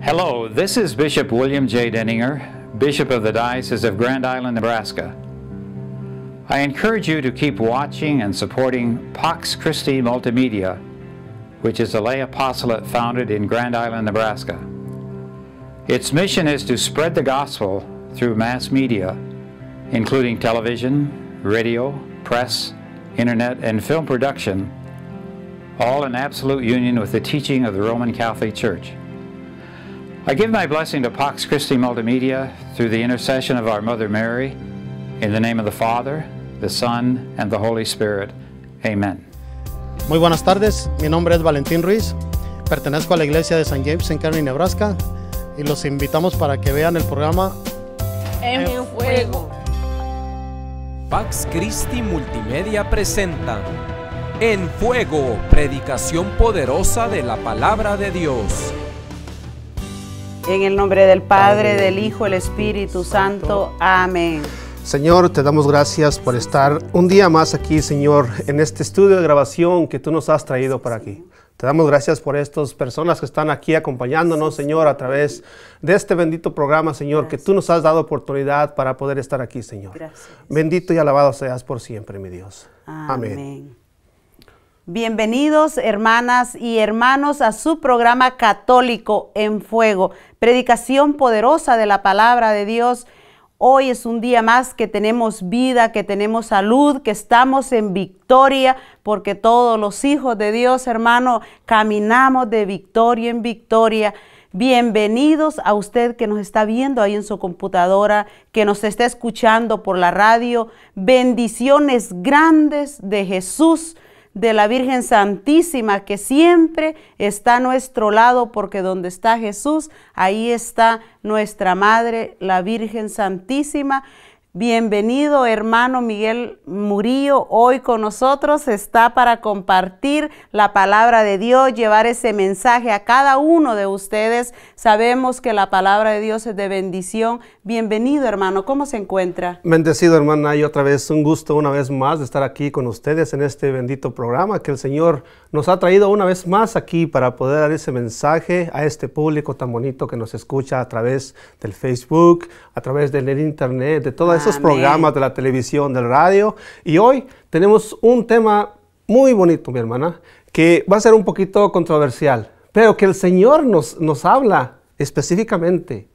Hello, this is Bishop William J. Denninger, Bishop of the Diocese of Grand Island, Nebraska. I encourage you to keep watching and supporting Pax Christi Multimedia, which is a lay apostolate founded in Grand Island, Nebraska. Its mission is to spread the gospel through mass media, including television, radio, press, internet, and film production, all in absolute union with the teaching of the Roman Catholic Church. I give my blessing to Pax Christi Multimedia through the intercession of our Mother Mary, in the name of the Father, the Son, and the Holy Spirit. Amen. Muy buenas tardes, mi nombre es Valentín Ruiz, pertenezco a la iglesia de St. James en Kearney, Nebraska, y los invitamos para que vean el programa En, en Fuego. Pax Christi Multimedia presenta En Fuego, predicación poderosa de la palabra de Dios en el nombre del Padre, del Hijo, el Espíritu Santo. Amén. Señor, te damos gracias por estar un día más aquí, Señor, en este estudio de grabación que tú nos has traído para aquí. Te damos gracias por estas personas que están aquí acompañándonos, Señor, a través de este bendito programa, Señor, que tú nos has dado oportunidad para poder estar aquí, Señor. Bendito y alabado seas por siempre, mi Dios. Amén. Bienvenidos hermanas y hermanos a su programa católico en fuego, predicación poderosa de la palabra de Dios. Hoy es un día más que tenemos vida, que tenemos salud, que estamos en victoria, porque todos los hijos de Dios, hermano, caminamos de victoria en victoria. Bienvenidos a usted que nos está viendo ahí en su computadora, que nos está escuchando por la radio. Bendiciones grandes de Jesús de la Virgen Santísima que siempre está a nuestro lado porque donde está Jesús, ahí está nuestra Madre, la Virgen Santísima. Bienvenido hermano Miguel Murillo, hoy con nosotros está para compartir la palabra de Dios, llevar ese mensaje a cada uno de ustedes. Sabemos que la palabra de Dios es de bendición. Bienvenido hermano, ¿cómo se encuentra? Bendecido hermana, y otra vez un gusto una vez más de estar aquí con ustedes en este bendito programa que el Señor nos ha traído una vez más aquí para poder dar ese mensaje a este público tan bonito que nos escucha a través del Facebook, a través del internet, de toda esos programas de la televisión, del radio. Y hoy tenemos un tema muy bonito, mi hermana, que va a ser un poquito controversial, pero que el Señor nos, nos habla específicamente.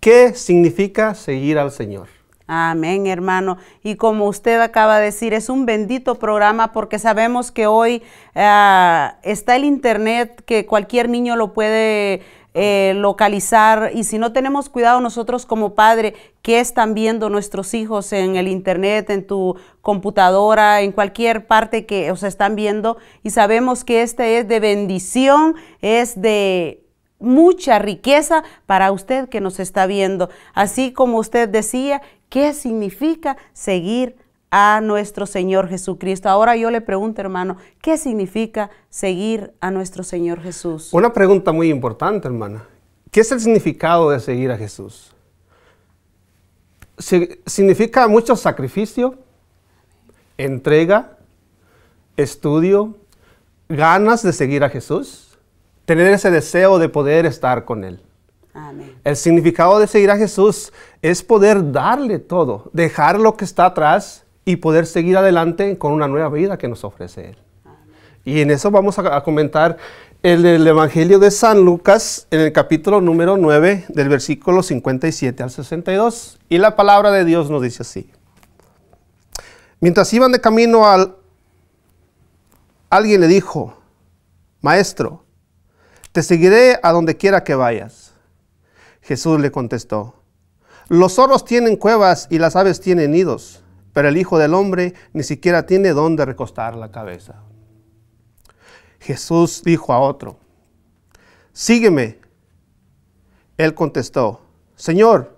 ¿Qué significa seguir al Señor? Amén, hermano. Y como usted acaba de decir, es un bendito programa porque sabemos que hoy ah, está el Internet, que cualquier niño lo puede eh, localizar y si no tenemos cuidado nosotros como padre, que están viendo nuestros hijos en el internet, en tu computadora, en cualquier parte que os están viendo y sabemos que este es de bendición, es de mucha riqueza para usted que nos está viendo. Así como usted decía, ¿qué significa seguir a nuestro Señor Jesucristo. Ahora yo le pregunto, hermano, ¿qué significa seguir a nuestro Señor Jesús? Una pregunta muy importante, hermana. ¿Qué es el significado de seguir a Jesús? Significa mucho sacrificio, entrega, estudio, ganas de seguir a Jesús, tener ese deseo de poder estar con Él. El significado de seguir a Jesús es poder darle todo, dejar lo que está atrás, y poder seguir adelante con una nueva vida que nos ofrece Él. Y en eso vamos a, comentar el, Evangelio de San Lucas en el capítulo número 9 del versículo 57 al 62. Y la palabra de Dios nos dice así. Mientras iban de camino al... Alguien le dijo, Maestro, te seguiré a donde quiera que vayas. Jesús le contestó, Los zorros tienen cuevas y las aves tienen nidos pero el Hijo del Hombre ni siquiera tiene dónde recostar la cabeza. Jesús dijo a otro, sígueme. Él contestó, Señor,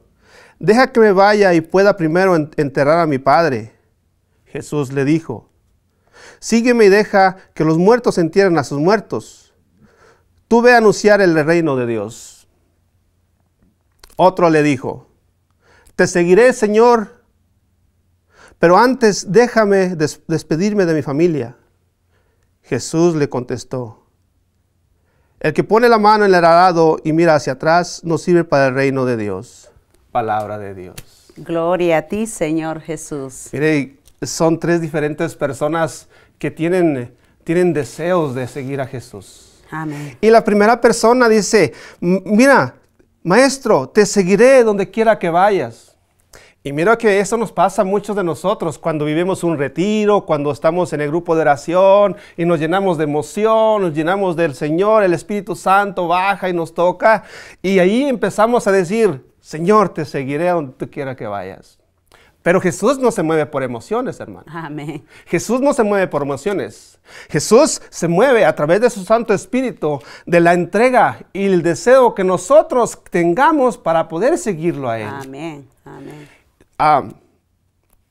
deja que me vaya y pueda primero enterrar a mi Padre. Jesús le dijo, sígueme y deja que los muertos entierren a sus muertos. Tú ve a anunciar el reino de Dios. Otro le dijo, te seguiré, Señor, pero antes déjame despedirme de mi familia. Jesús le contestó, el que pone la mano en el arado y mira hacia atrás no sirve para el reino de Dios. Palabra de Dios. Gloria a ti, Señor Jesús. Mire, son tres diferentes personas que tienen, tienen deseos de seguir a Jesús. Y la primera persona dice, mira, maestro, te seguiré donde quiera que vayas. Y mira que eso nos pasa a muchos de nosotros cuando vivimos un retiro, cuando estamos en el grupo de oración y nos llenamos de emoción, nos llenamos del Señor, el Espíritu Santo baja y nos toca. Y ahí empezamos a decir, Señor, te seguiré a donde tú quieras que vayas. Pero Jesús no se mueve por emociones, hermano. Amén. Jesús no se mueve por emociones. Jesús se mueve a través de su Santo Espíritu, de la entrega y el deseo que nosotros tengamos para poder seguirlo a Él. Amén. Amén. Ah,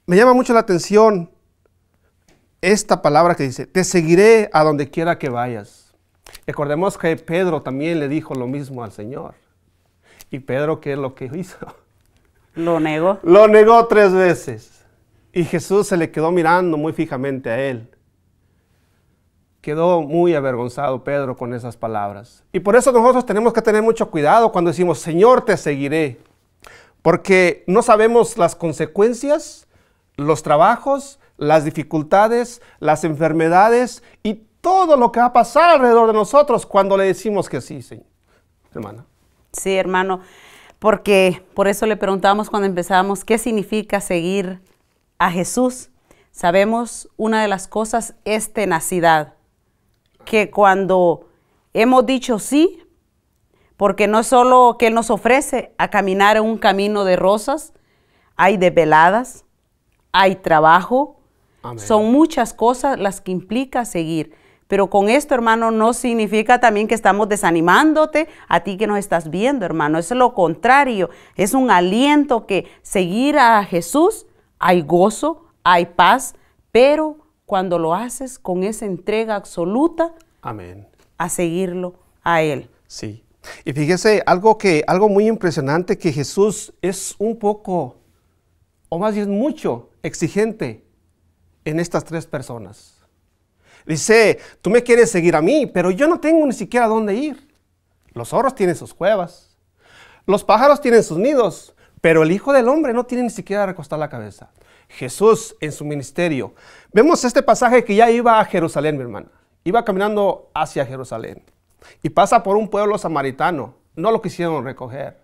me llama mucho la atención esta palabra que dice, te seguiré a donde quiera que vayas. Recordemos que Pedro también le dijo lo mismo al Señor. Y Pedro, ¿qué es lo que hizo? Lo negó. Lo negó tres veces. Y Jesús se le quedó mirando muy fijamente a él. Quedó muy avergonzado Pedro con esas palabras. Y por eso nosotros tenemos que tener mucho cuidado cuando decimos, Señor, te seguiré porque no sabemos las consecuencias, los trabajos, las dificultades, las enfermedades y todo lo que va a pasar alrededor de nosotros cuando le decimos que sí, Señor. Hermana. Sí, hermano, porque por eso le preguntamos cuando empezamos qué significa seguir a Jesús. Sabemos una de las cosas es tenacidad, que cuando hemos dicho sí, porque no es solo que Él nos ofrece a caminar en un camino de rosas, hay desveladas, hay trabajo, son muchas cosas las que implica seguir. Pero con esto, hermano, no significa también que estamos desanimándote a ti que nos estás viendo, hermano. Es lo contrario. Es un aliento que seguir a Jesús hay gozo, hay paz, pero cuando lo haces con esa entrega absoluta, Amén. a seguirlo a Él. Sí. Y fíjese, algo, que, algo muy impresionante que Jesús es un poco, o más bien mucho, exigente en estas tres personas. Dice, tú me quieres seguir a mí, pero yo no tengo ni siquiera dónde ir. Los zorros tienen sus cuevas, los pájaros tienen sus nidos, pero el Hijo del Hombre no tiene ni siquiera recostar la cabeza. Jesús en su ministerio. Vemos este pasaje que ya iba a Jerusalén, mi hermana. Iba caminando hacia Jerusalén y pasa por un pueblo samaritano. No lo quisieron recoger.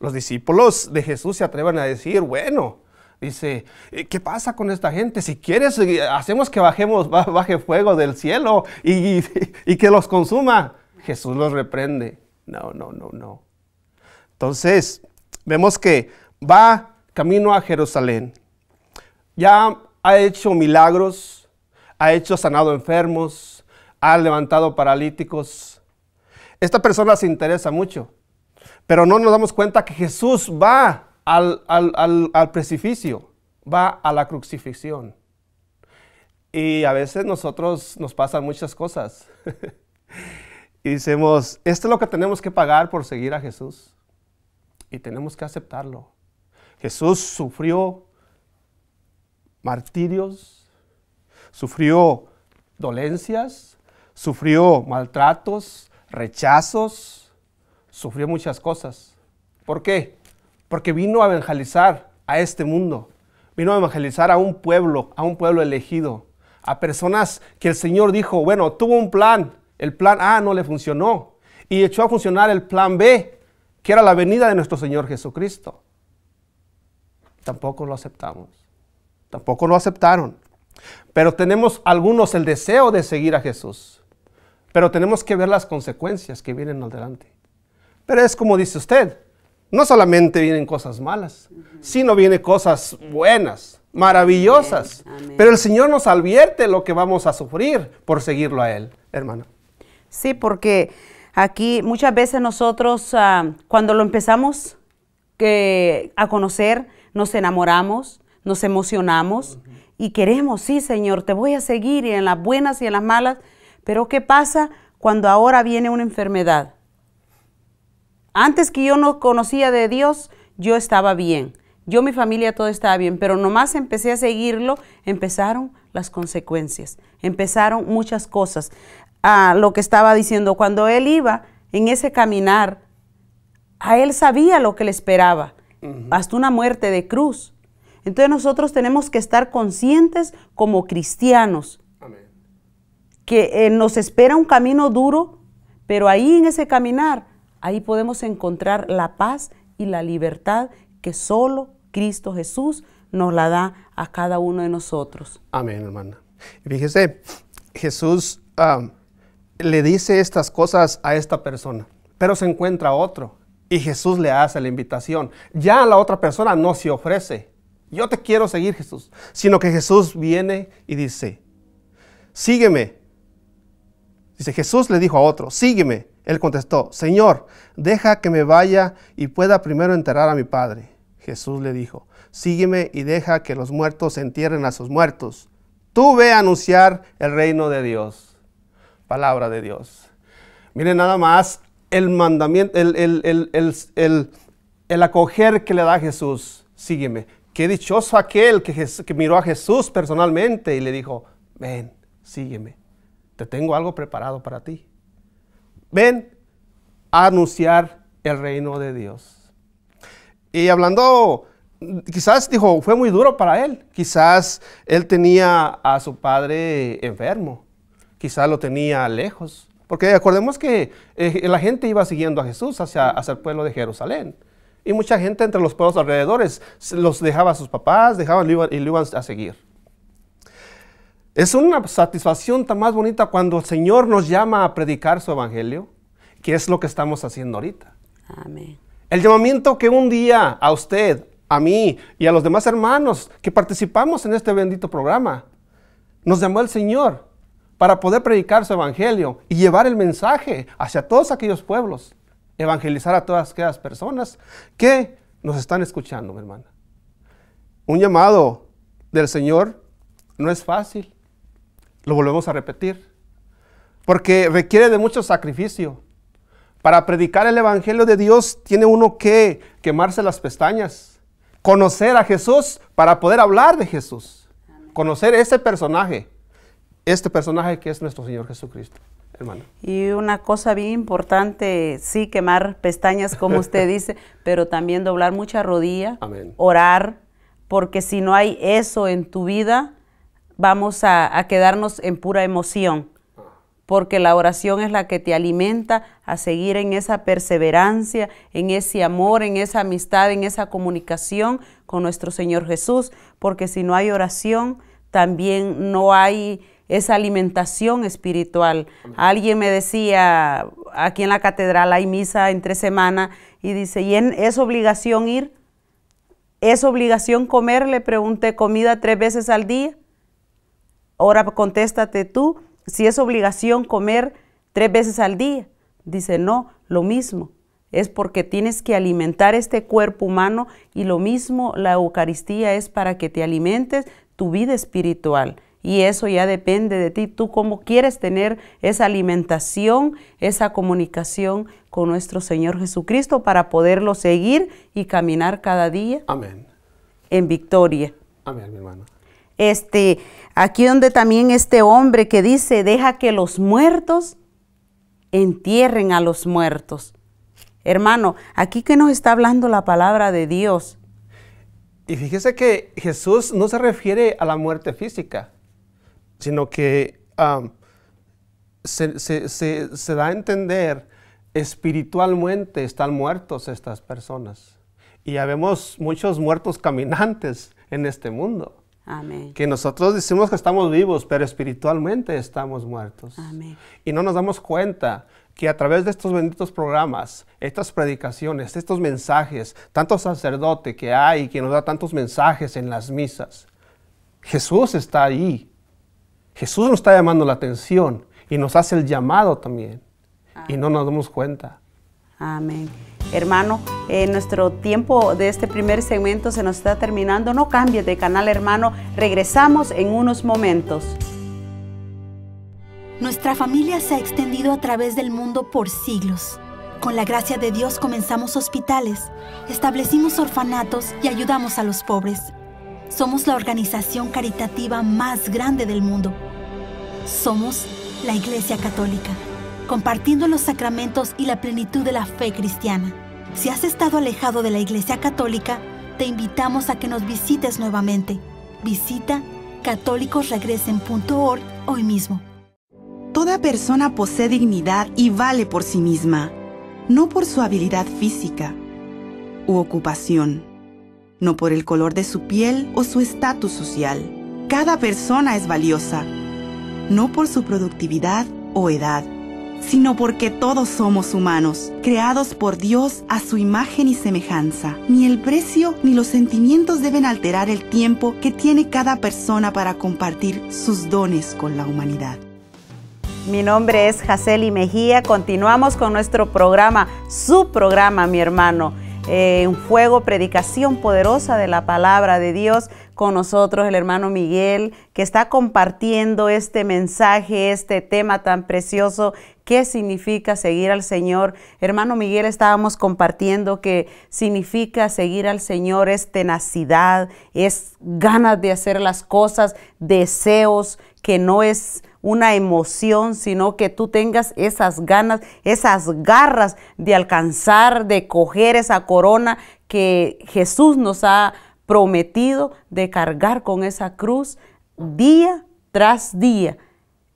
Los discípulos de Jesús se atreven a decir, bueno, dice, ¿qué pasa con esta gente? Si quieres, eh, hacemos que bajemos, baje fuego del cielo y, y que los consuma. Jesús los reprende. No, no, no, no. Entonces, vemos que va camino a Jerusalén. Ya ha hecho milagros, ha hecho sanado enfermos, ha levantado paralíticos, esta persona se interesa mucho, pero no nos damos cuenta que Jesús va al, al, precipicio, va a la crucifixión. Y a veces nosotros nos pasan muchas cosas. y decimos, esto es lo que tenemos que pagar por seguir a Jesús. Y tenemos que aceptarlo. Jesús sufrió martirios, sufrió dolencias, sufrió maltratos, rechazos, sufrió muchas cosas. ¿Por qué? Porque vino a evangelizar a este mundo, vino a evangelizar a un pueblo, a un pueblo elegido, a personas que el Señor dijo, bueno, tuvo un plan, el plan A no le funcionó y echó a funcionar el plan B, que era la venida de nuestro Señor Jesucristo. Tampoco lo aceptamos, tampoco lo aceptaron, pero tenemos algunos el deseo de seguir a Jesús pero tenemos que ver las consecuencias que vienen adelante. Pero es como dice usted, no solamente vienen cosas malas, sino vienen cosas buenas, maravillosas. Pero el Señor nos advierte lo que vamos a sufrir por seguirlo a Él, hermana. Sí, porque aquí muchas veces nosotros ah, cuando lo empezamos a conocer, nos enamoramos, nos emocionamos y queremos, sí Señor, te voy a seguir y en las buenas y en las malas, pero ¿qué pasa cuando ahora viene una enfermedad? Antes que yo no conocía de Dios, yo estaba bien. Yo, mi familia, todo estaba bien, pero nomás empecé a seguirlo, empezaron las consecuencias, empezaron muchas cosas. A lo que estaba diciendo, cuando él iba en ese caminar, a él sabía lo que le esperaba, hasta una muerte de cruz. Entonces nosotros tenemos que estar conscientes como cristianos que eh, nos espera un camino duro, pero ahí en ese caminar, ahí podemos encontrar la paz y la libertad que solo Cristo Jesús nos la da a cada uno de nosotros. Amén, hermana. Fíjese, Jesús ah, le dice estas cosas a esta persona, pero se encuentra otro y Jesús le hace la invitación. Ya la otra persona no se ofrece. Yo te quiero seguir, Jesús. Sino que Jesús viene y dice, sígueme. Dice, Jesús le dijo a otro, sígueme. Él contestó, Señor, deja que me vaya y pueda primero enterrar a mi padre. Jesús le dijo, sígueme y deja que los muertos entierren a sus muertos. Tú ve a anunciar el reino de Dios. Palabra de Dios. Miren nada más el mandamiento, el, el, el, el acoger que le da Jesús. Sígueme. Qué dichoso aquel que, que miró a Jesús personalmente y le dijo, ven, sígueme te tengo algo preparado para ti. Ven a anunciar el reino de Dios. Y hablando, quizás dijo, fue muy duro para él. Quizás él tenía a su padre enfermo. Quizás lo tenía lejos. Porque acordemos que eh, la gente iba siguiendo a Jesús hacia, hacia el pueblo de Jerusalén. Y mucha gente entre los pueblos alrededores los dejaba a sus papás, dejaban y lo iban a seguir. Es una satisfacción tan más bonita cuando el Señor nos llama a predicar su evangelio, que es lo que estamos haciendo ahorita. Amén. El llamamiento que un día a usted, a mí y a los demás hermanos que participamos en este bendito programa, nos llamó el Señor para poder predicar su evangelio y llevar el mensaje hacia todos aquellos pueblos, evangelizar a todas aquellas personas que nos están escuchando, mi hermana. Un llamado del Señor no es fácil lo volvemos a repetir, porque requiere de mucho sacrificio. Para predicar el Evangelio de Dios tiene uno que quemarse las pestañas, conocer a Jesús para poder hablar de Jesús, conocer ese personaje, este personaje que es nuestro Señor Jesucristo. Hermano. Y una cosa bien importante, sí, quemar pestañas, como usted dice, pero también doblar mucha rodilla, orar, porque si no hay eso en tu vida, vamos a, quedarnos en pura emoción, porque la oración es la que te alimenta a seguir en esa perseverancia, en ese amor, en esa amistad, en esa comunicación con nuestro Señor Jesús, porque si no hay oración, también no hay esa alimentación espiritual. Alguien me decía, aquí en la catedral hay misa entre semana, y dice, ¿y es obligación ir? ¿Es obligación comer? Le pregunté, ¿comida tres veces al día? Ahora contéstate tú si es obligación comer tres veces al día. Dice, no, lo mismo. Es porque tienes que alimentar este cuerpo humano y lo mismo la Eucaristía es para que te alimentes tu vida espiritual. Y eso ya depende de ti, tú cómo quieres tener esa alimentación, esa comunicación con nuestro Señor Jesucristo para poderlo seguir y caminar cada día. Amén. En victoria. Amén, mi hermano. Este, Aquí donde también este hombre que dice, deja que los muertos entierren a los muertos. Hermano, aquí que nos está hablando la palabra de Dios. Y fíjese que Jesús no se refiere a la muerte física, sino que se, se, da a entender espiritualmente están muertos estas personas. Y ya vemos muchos muertos caminantes en este mundo. Que nosotros decimos que estamos vivos, pero espiritualmente estamos muertos. Y no nos damos cuenta que a través de estos benditos programas, estas predicaciones, estos mensajes, tanto sacerdote que hay, que nos da tantos mensajes en las misas, Jesús está ahí. Jesús nos está llamando la atención y nos hace el llamado también. Y ah. no nos damos cuenta. Amén. Hermano, eh, nuestro tiempo de este primer segmento se nos está terminando. No cambies de canal, hermano. Regresamos en unos momentos. Nuestra familia se ha extendido a través del mundo por siglos. Con la gracia de Dios comenzamos hospitales, establecimos orfanatos y ayudamos a los pobres. Somos la organización caritativa más grande del mundo. Somos la Iglesia Católica compartiendo los sacramentos y la plenitud de la fe cristiana. Si has estado alejado de la Iglesia Católica, te invitamos a que nos visites nuevamente. Visita católicosregresen.org hoy mismo. Toda persona posee dignidad y vale por sí misma, no por su habilidad física u ocupación, no por el color de su piel o su estatus social. Cada persona es valiosa, no por su productividad o edad sino porque todos somos humanos, creados por Dios a su imagen y semejanza. Ni el precio ni los sentimientos deben alterar el tiempo que tiene cada persona para compartir sus dones con la humanidad. Mi nombre es Jaceli Mejía. Continuamos con nuestro programa, su programa, mi hermano. En eh, un fuego, predicación poderosa de la palabra de Dios. Con nosotros el hermano Miguel, que está compartiendo este mensaje, este tema tan precioso qué significa seguir al Señor. Hermano Miguel, estábamos compartiendo que significa seguir al Señor es tenacidad, es ganas de hacer las cosas, deseos que no es una emoción, sino que tú tengas esas ganas, esas garras de alcanzar, de coger esa corona que Jesús nos ha prometido, de cargar con esa cruz día tras día.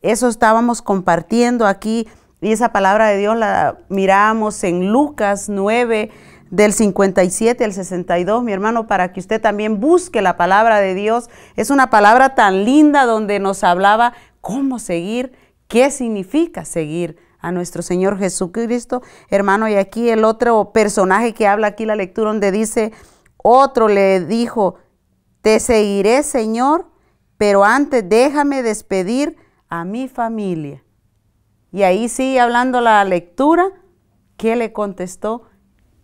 Eso estábamos compartiendo aquí y esa palabra de Dios la miramos en Lucas 9 del 57 al 62, mi hermano, para que usted también busque la palabra de Dios. Es una palabra tan linda donde nos hablaba cómo seguir, qué significa seguir a nuestro Señor Jesucristo. Hermano, y aquí el otro personaje que habla aquí la lectura donde dice, otro le dijo, te seguiré Señor, pero antes déjame despedir a mi familia. Y ahí sigue hablando la lectura, ¿qué le contestó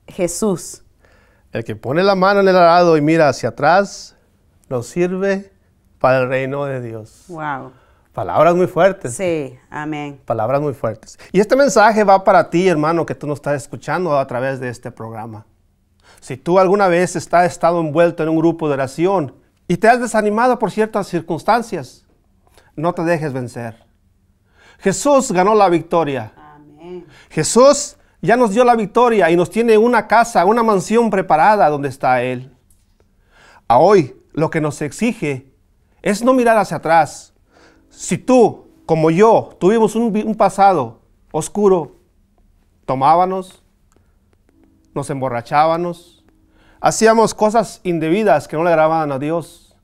Jesús? El que pone la mano en el arado y mira hacia atrás, nos sirve para el reino de Dios. Wow. Palabras muy fuertes. Sí, amén. Palabras muy fuertes. Y este mensaje va para ti, hermano, que tú nos estás escuchando a través de este programa. Si tú alguna vez has estado envuelto en un grupo de oración y te has desanimado por ciertas circunstancias, no te dejes vencer. Jesús ganó la victoria. Amén. Jesús ya nos dio la victoria y nos tiene una casa, una mansión preparada donde está Él. A hoy lo que nos exige es no mirar hacia atrás, si tú, como yo, tuvimos un, pasado oscuro, tomábamos, nos emborrachábamos, hacíamos cosas indebidas que no le agradaban a Dios.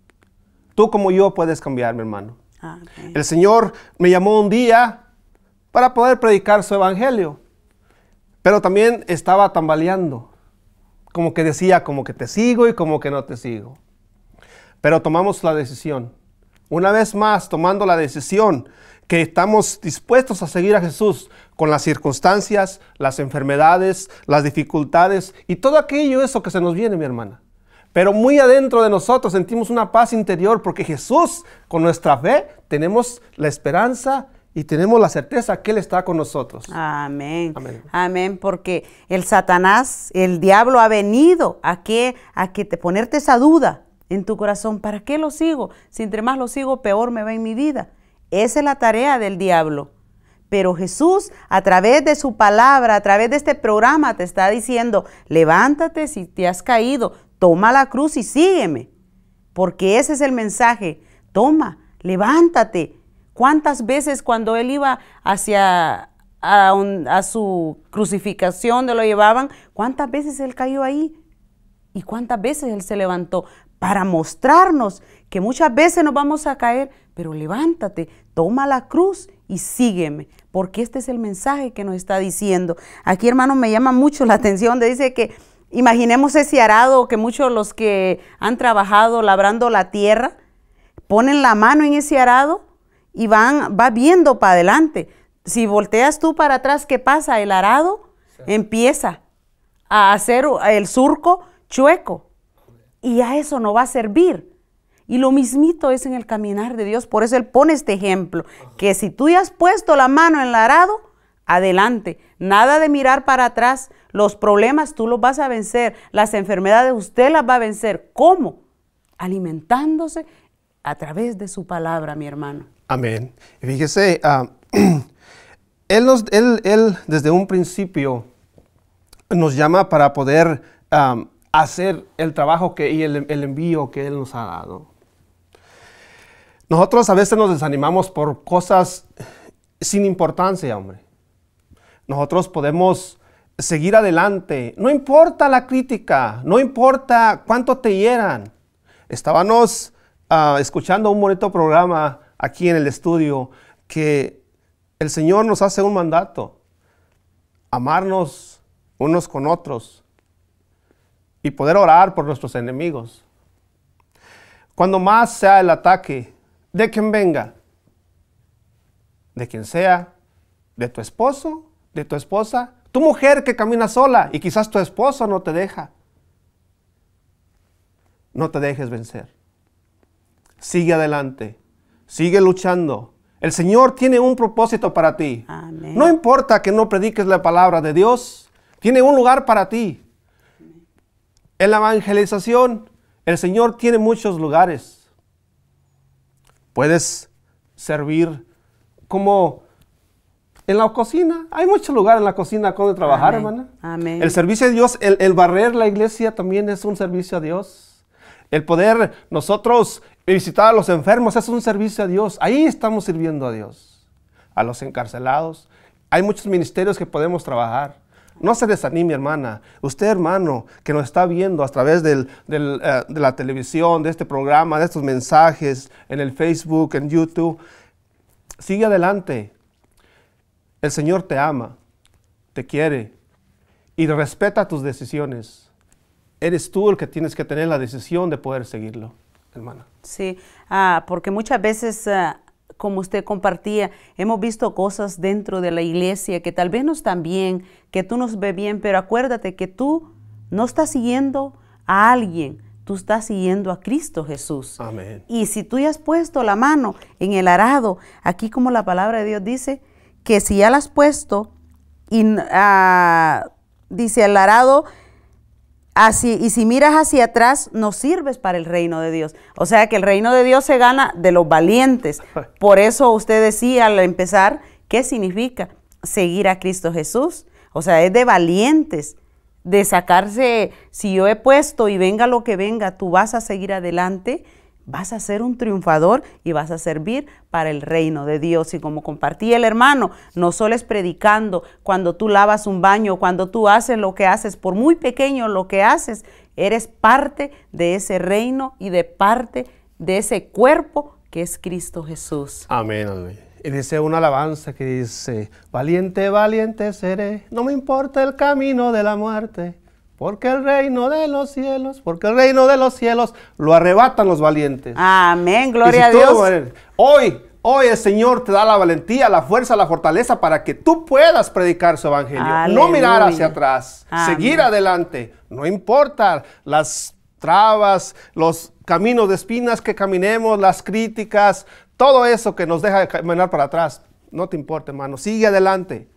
Tú como yo puedes cambiar, mi hermano. Ah, El Señor me llamó un día para poder predicar su evangelio, pero también estaba tambaleando, como que decía, como que te sigo y como que no te sigo. Pero tomamos la decisión una vez más, tomando la decisión que estamos dispuestos a seguir a Jesús con las circunstancias, las enfermedades, las dificultades y todo aquello eso que se nos viene, mi hermana. Pero muy adentro de nosotros sentimos una paz interior porque Jesús, con nuestra fe, tenemos la esperanza y tenemos la certeza que Él está con nosotros. Amén. Amén. porque el Satanás, el diablo ha venido a que, a que te ponerte esa duda, en tu corazón, ¿para qué lo sigo? Si entre más lo sigo, peor me va en mi vida. Esa es la tarea del diablo. Pero Jesús, a través de su palabra, a través de este programa, te está diciendo, levántate si te has caído, toma la cruz y sígueme. Porque ese es el mensaje. Toma, levántate. ¿Cuántas veces cuando él iba hacia a, su crucificación, donde lo llevaban, cuántas veces él cayó ahí? ¿Y cuántas veces él se levantó? para mostrarnos que muchas veces nos vamos a caer, pero levántate, toma la cruz y sígueme, porque este es el mensaje que nos está diciendo. Aquí, hermano, me llama mucho la atención, dice que imaginemos ese arado que muchos de los que han trabajado labrando la tierra, ponen la mano en ese arado y van, va viendo para adelante. Si volteas tú para atrás, ¿qué pasa? El arado empieza a hacer el surco chueco y a eso no va a servir. Y lo mismito es en el caminar de Dios. Por eso Él pone este ejemplo, que si tú ya has puesto la mano en el arado, adelante. Nada de mirar para atrás. Los problemas tú los vas a vencer. Las enfermedades usted las va a vencer. ¿Cómo? Alimentándose a través de su palabra, mi hermano. Amén. Fíjese, ah, él, desde un principio nos llama para poder ah, hacer el trabajo que, y el, envío que Él nos ha dado. Nosotros a veces nos desanimamos por cosas sin importancia, hombre. Nosotros podemos seguir adelante. No importa la crítica, no importa cuánto te hieran. Estábamos ah, escuchando un bonito programa aquí en el estudio que el Señor nos hace un mandato. Amarnos unos con otros, y poder orar por nuestros enemigos. Cuando más sea el ataque, de quien venga, de quien sea, de tu esposo, de tu esposa, tu mujer que camina sola y quizás tu esposo no te deja. No te dejes vencer. Sigue adelante, sigue luchando. El Señor tiene un propósito para ti. No importa que no prediques la palabra de Dios, tiene un lugar para ti. En la evangelización, el Señor tiene muchos lugares. Puedes servir como en la cocina. Hay muchos lugares en la cocina donde trabajar, hermana. El servicio de Dios, el, el barrer la iglesia también es un servicio a Dios. El poder nosotros visitar a los enfermos es un servicio a Dios. Ahí estamos sirviendo a Dios. A los encarcelados. Hay muchos ministerios que podemos trabajar. No se desanime, hermana. Usted, hermano, que nos está viendo a través eh, de la televisión, de este programa, de estos mensajes, en el Facebook, en YouTube, sigue adelante. El Señor te ama, te quiere y respeta tus decisiones. Eres tú el que tienes que tener la decisión de poder seguirlo, hermana. Sí, ah, porque muchas veces... Ah, como usted compartía, hemos visto cosas dentro de la iglesia que tal vez no están bien, que tú nos ves bien, pero acuérdate que tú no estás siguiendo a alguien, tú estás siguiendo a Cristo Jesús. Amén. Y si tú ya has puesto la mano en el arado, aquí como la palabra de Dios dice, que si ya la has puesto, y, ah, dice el arado Así, y si miras hacia atrás, no sirves para el reino de Dios. O sea que el reino de Dios se gana de los valientes. Por eso usted decía al empezar, ¿qué significa seguir a Cristo Jesús? O sea, es de valientes, de sacarse, si yo he puesto y venga lo que venga, tú vas a seguir adelante vas a ser un triunfador y vas a servir para el reino de Dios. Y como compartí el hermano, no solo es predicando, cuando tú lavas un baño, cuando tú haces lo que haces, por muy pequeño lo que haces, eres parte de ese reino y de parte de ese cuerpo que es Cristo Jesús. Amén, amén. Y dice una alabanza que dice, valiente, valiente seré, no me importa el camino de la muerte porque el reino de los cielos, porque el reino de los cielos lo arrebatan los valientes. Amén, gloria a Dios. hoy, hoy el Señor te da la valentía, la fuerza, la fortaleza para que tú puedas predicar su evangelio. No mirar hacia atrás, seguir adelante. No importa las trabas, los caminos de espinas que caminemos, las críticas, todo eso que nos deja caminar para atrás. No te importa, hermano. Sigue adelante.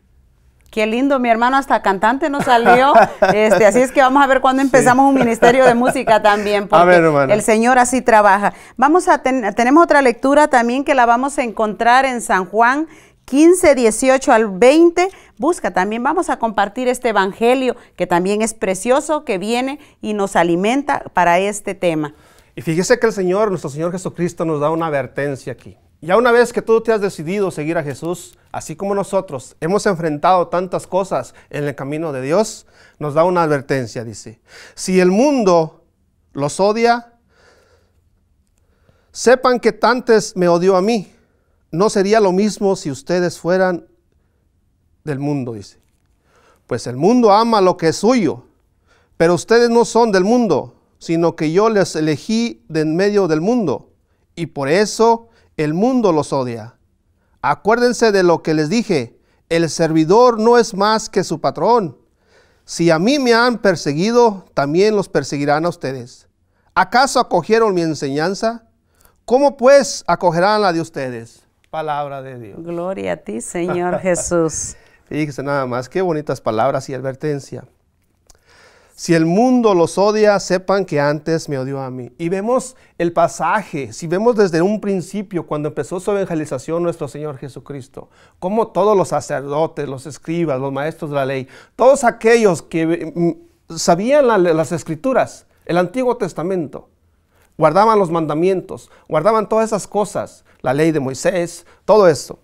Qué lindo, mi hermano hasta cantante nos salió. Este, así es que vamos a ver cuándo empezamos un ministerio de música también, porque el Señor así trabaja. Vamos a tener, tenemos otra lectura también que la vamos a encontrar en San Juan 15, 18 al 20. Busca también, vamos a compartir este evangelio que también es precioso, que viene y nos alimenta para este tema. Y fíjese que el Señor, nuestro Señor Jesucristo, nos da una advertencia aquí. Ya una vez que tú te has decidido seguir a Jesús, así como nosotros hemos enfrentado tantas cosas en el camino de Dios, nos da una advertencia, dice, si el mundo los odia, sepan que tantes me odió a mí. No sería lo mismo si ustedes fueran del mundo, dice. Pues el mundo ama lo que es suyo, pero ustedes no son del mundo, sino que yo les elegí de en medio del mundo. Y por eso el mundo los odia. Acuérdense de lo que les dije, el servidor no es más que su patrón. Si a mí me han perseguido, también los perseguirán a ustedes. ¿Acaso acogieron mi enseñanza? ¿Cómo pues acogerán la de ustedes? Palabra de Dios. Gloria a ti, Señor Jesús. Fíjense nada más, qué bonitas palabras y advertencia. Si el mundo los odia, sepan que antes me odió a mí. Y vemos el pasaje, si vemos desde un principio, cuando empezó su evangelización nuestro Señor Jesucristo, como todos los sacerdotes, los escribas, los maestros de la ley, todos aquellos que mm, sabían las escrituras, el Antiguo Testamento, guardaban los mandamientos, guardaban todas esas cosas, la ley de Moisés, todo eso,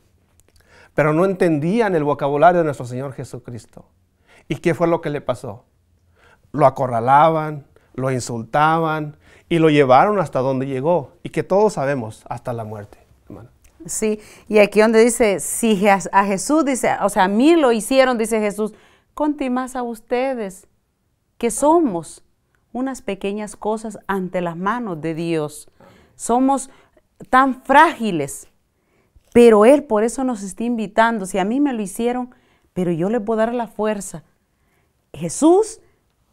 pero no entendían el vocabulario de nuestro Señor Jesucristo. ¿Y qué fue lo que le pasó? lo acorralaban, lo insultaban y lo llevaron hasta donde llegó y que todos sabemos, hasta la muerte. Sí, y aquí donde dice, si a, Jesús dice, o sea, a mí lo hicieron, dice Jesús, conte más a ustedes, que somos unas pequeñas cosas ante las manos de Dios. Somos tan frágiles, pero Él por eso nos está invitando. Si a mí me lo hicieron, pero yo le puedo dar la fuerza. Jesús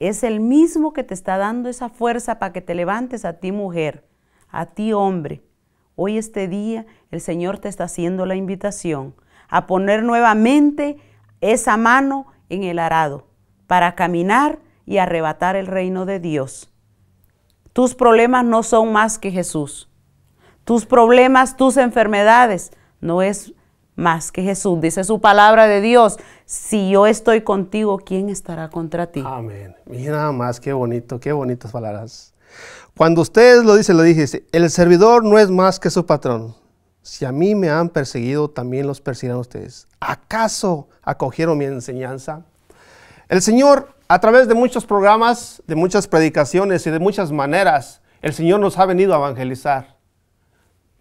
es el mismo que te está dando esa fuerza para que te levantes a ti mujer, a ti hombre. Hoy este día el Señor te está haciendo la invitación a poner nuevamente esa mano en el arado para caminar y arrebatar el reino de Dios. Tus problemas no son más que Jesús. Tus problemas, tus enfermedades, no es más que Jesús. Dice su palabra de Dios, si yo estoy contigo, ¿quién estará contra ti? Amén. Mira nada más, qué bonito, qué bonitas palabras. Cuando ustedes lo dice lo dije, el servidor no es más que su patrón. Si a mí me han perseguido, también los perseguirán ustedes. ¿Acaso acogieron mi enseñanza? El Señor, a través de muchos programas, de muchas predicaciones y de muchas maneras, el Señor nos ha venido a evangelizar.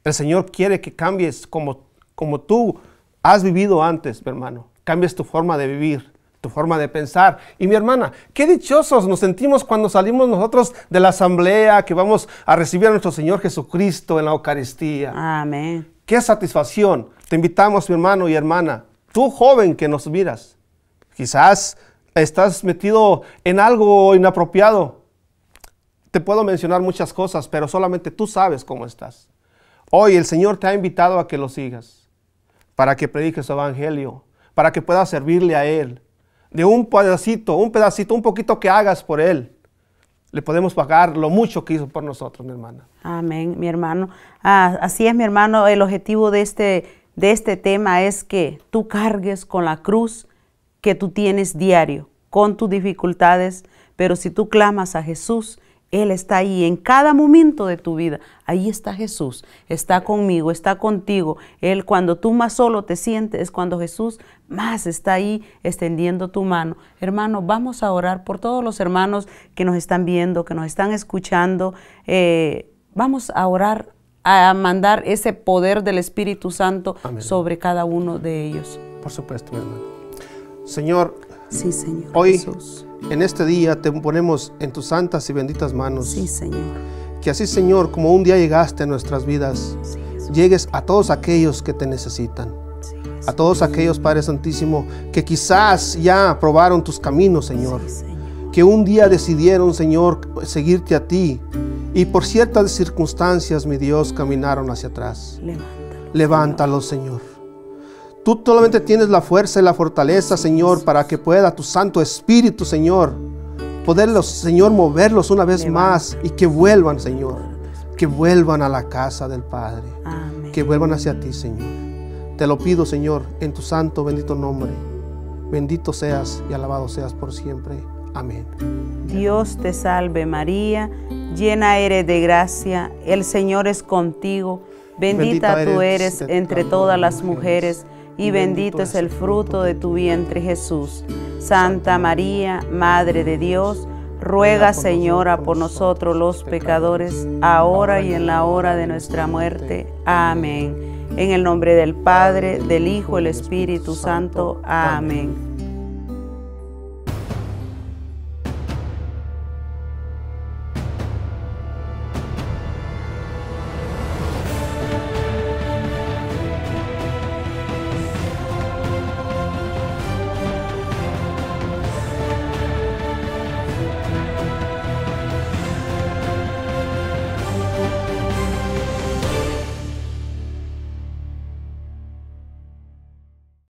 El Señor quiere que cambies como como tú has vivido antes, mi hermano. Cambias tu forma de vivir, tu forma de pensar. Y mi hermana, qué dichosos nos sentimos cuando salimos nosotros de la asamblea, que vamos a recibir a nuestro Señor Jesucristo en la Eucaristía. Amén. Qué satisfacción. Te invitamos, mi hermano y hermana, tú joven que nos miras. Quizás estás metido en algo inapropiado. Te puedo mencionar muchas cosas, pero solamente tú sabes cómo estás. Hoy el Señor te ha invitado a que lo sigas para que predique su evangelio, para que pueda servirle a Él. De un pedacito, un pedacito, un poquito que hagas por Él, le podemos pagar lo mucho que hizo por nosotros, mi hermana. Amén, mi hermano. Ah, así es, mi hermano. El objetivo de este, de este tema es que tú cargues con la cruz que tú tienes diario, con tus dificultades, pero si tú clamas a Jesús, él está ahí en cada momento de tu vida. Ahí está Jesús, está conmigo, está contigo. Él cuando tú más solo te sientes es cuando Jesús más está ahí extendiendo tu mano. Hermano, vamos a orar por todos los hermanos que nos están viendo, que nos están escuchando. Eh, vamos a orar, a mandar ese poder del Espíritu Santo sobre cada uno de ellos. Por supuesto, mi hermano. Señor. Sí, Señor. Hoy Jesús en este día te ponemos en tus santas y benditas manos. Sí, Señor. Que así, Señor, como un día llegaste a nuestras vidas, llegues a todos aquellos que te necesitan. a todos aquellos, Padre Santísimo, que quizás ya probaron tus caminos, Señor. Que un día decidieron, Señor, seguirte a ti. Y por ciertas circunstancias, mi Dios, caminaron hacia atrás. Levántalo, Señor. Tú solamente tienes la fuerza y la fortaleza, Señor, para que pueda tu Santo Espíritu, Señor, poderlos, Señor, moverlos una vez más y que vuelvan, Señor. Que vuelvan a la casa del Padre. Que vuelvan hacia ti, Señor. Te lo pido, Señor, en tu santo bendito nombre. Bendito seas y alabado seas por siempre. Amén. Dios te salve María, llena eres de gracia, el Señor es contigo, bendita tú eres entre todas las mujeres y bendito es el fruto de tu vientre Jesús. Santa María, Madre de Dios, ruega Señora por nosotros los pecadores, ahora y en la hora de nuestra muerte. Amén. En el nombre del Padre, del Hijo, y del Espíritu Santo. Amén.